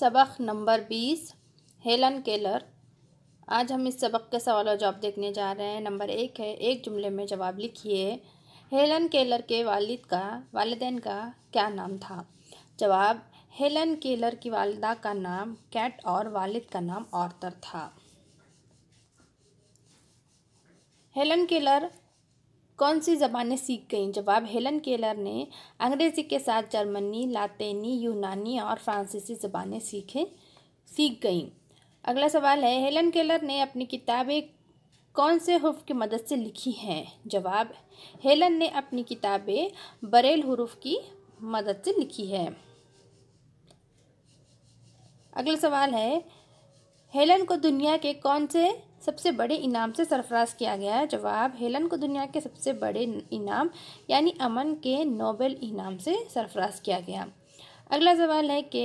सबक नंबर बीस Helen Keller आज हम इस सबक के सवाल और जवाब देखने जा रहे हैं नंबर एक है एक जुमले में जवाब लिखिए हेलन केलर के वालिद का वालदेन का क्या नाम था जवाब हेलन केलर की वालदा का नाम कैट और वालिद का नाम औरतर था हेलन केलर कौन सी ज़बानें सीख गईं जवाब हेलन केलर ने अंग्रेज़ी के साथ जर्मनी लातिनी यूनानी और फ्रांसीसी ज़बानें सीखें सीख गईं अगला सवाल है हेलन केलर ने अपनी किताबें कौन से हुफ की मदद से लिखी हैं जवाब हेलन ने अपनी किताबें बरेल हरूफ की मदद से लिखी है अगला सवाल है हेलन को दुनिया के कौन से सबसे बड़े इनाम से सरफराज किया गया है जवाब हेलन को दुनिया के सबसे बड़े इनाम यानी अमन के नोबेल इनाम से सरफराज किया गया अगला सवाल है कि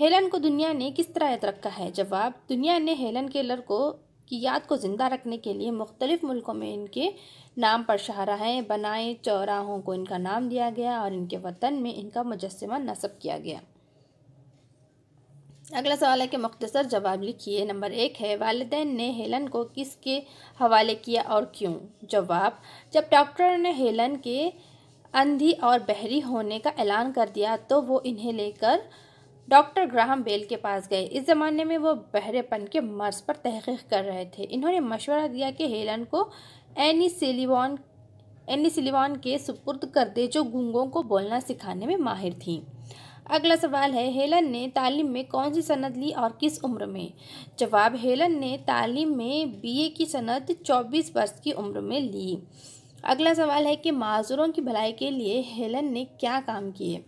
हेलन को दुनिया ने किस तरह याद रखा है जवाब दुनिया ने हेलन केलर को की याद को ज़िंदा रखने के लिए मुख्तलिफ़ मुल्कों में इनके नाम पर है बनाए चौराहों को इनका नाम दिया गया और इनके वतन में इनका मुजस्मा नस्ब किया गया अगला सवाल है कि मख्तसर जवाब लिखिए नंबर एक है वालदे ने हेलन को किसके हवाले किया और क्यों जवाब जब डॉक्टर ने हेलन के अंधी और बहरी होने का ऐलान कर दिया तो वो इन्हें लेकर डॉक्टर ग्राहम बेल के पास गए इस ज़माने में वो बहरेपन के मर्ज पर तहकीक कर रहे थे इन्होंने मशवरा दिया कि हेलन को एनी सिलिवान एनी सिलिवान के सुपुर्द कर दे जो गूंगों को बोलना सिखाने में माहिर थीं अगला सवाल है हेलन ने तालीम में कौन सी सनद ली और किस उम्र में जवाब हेलन ने तालीम में बीए की सनद 24 वर्ष की उम्र में ली अगला सवाल है कि माजरों की भलाई के लिए हेलन ने क्या काम किए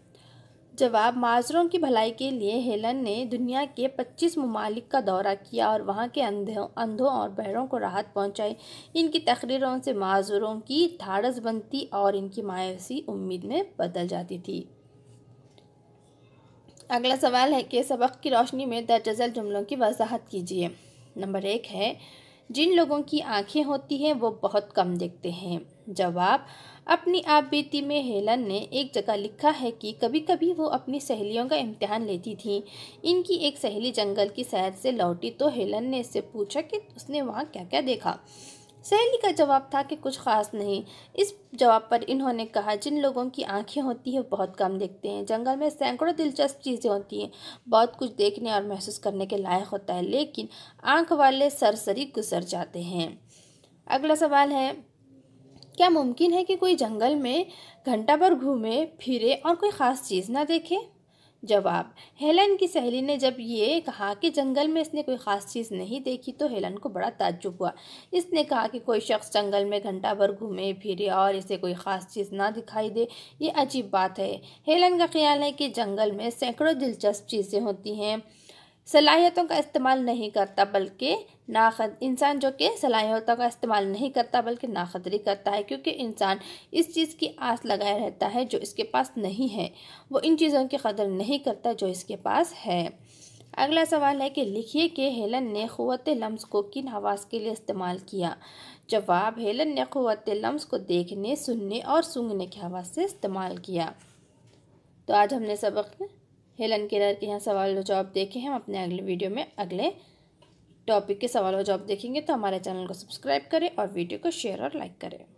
जवाब माजरों की भलाई के लिए हेलन ने दुनिया के 25 ममालिक का दौरा किया और वहाँ के अंधों अंधों और बहरों को राहत पहुँचाई इनकी तकरीरों से माजरों की धाड़स बनती और इनकी मायूसी उम्मीद में बदल जाती थी अगला सवाल है कि सबक की रोशनी में दर्ज जुमलों की वजाहत कीजिए नंबर एक है जिन लोगों की आंखें होती हैं वो बहुत कम देखते हैं जवाब अपनी आप बीती में हेलन ने एक जगह लिखा है कि कभी कभी वो अपनी सहेलियों का इम्तहान लेती थी इनकी एक सहेली जंगल की सैर से लौटी तो हेलन ने इससे पूछा कि उसने वहाँ क्या क्या देखा सहेली का जवाब था कि कुछ खास नहीं इस जवाब पर इन्होंने कहा जिन लोगों की आंखें होती हैं बहुत कम देखते हैं जंगल में सैकड़ों दिलचस्प चीज़ें होती हैं बहुत कुछ देखने और महसूस करने के लायक होता है लेकिन आँख वाले सरसरी गुजर जाते हैं अगला सवाल है क्या मुमकिन है कि कोई जंगल में घंटा भर घूमे फिरे और कोई ख़ास चीज़ ना देखे जवाब हेलन की सहेली ने जब ये कहा कि जंगल में इसने कोई ख़ास चीज़ नहीं देखी तो हेलन को बड़ा ताज्जुब हुआ इसने कहा कि कोई शख्स जंगल में घंटा भर घूमे फिरे और इसे कोई ख़ास चीज़ ना दिखाई दे ये अजीब बात है हेलन का ख्याल है कि जंगल में सैकड़ों दिलचस्प चीज़ें होती हैं सलाहियतों का इस्तेमाल नहीं करता बल्कि नाख इंसान जो कि सलाहियतों का इस्तेमाल नहीं करता बल्कि नाखदरी करता है क्योंकि इंसान इस चीज़ की आस लगाए रहता है जो इसके पास नहीं है वो इन चीज़ों की कदर नहीं करता जो इसके पास है अगला सवाल है कि लिखिए कि हेलन ने क़वत लम्स को किन हवास के लिए इस्तेमाल किया जवाब हेलन ने क़वत लम्स को देखने सुनने और सूंघने के हवास से इस्तेमाल किया तो आज हमने सबक हेलन केलर के यहाँ सवाल और जवाब देखे हम अपने अगले वीडियो में अगले टॉपिक के सवाल और जवाब देखेंगे तो हमारे चैनल को सब्सक्राइब करें और वीडियो को शेयर और लाइक करें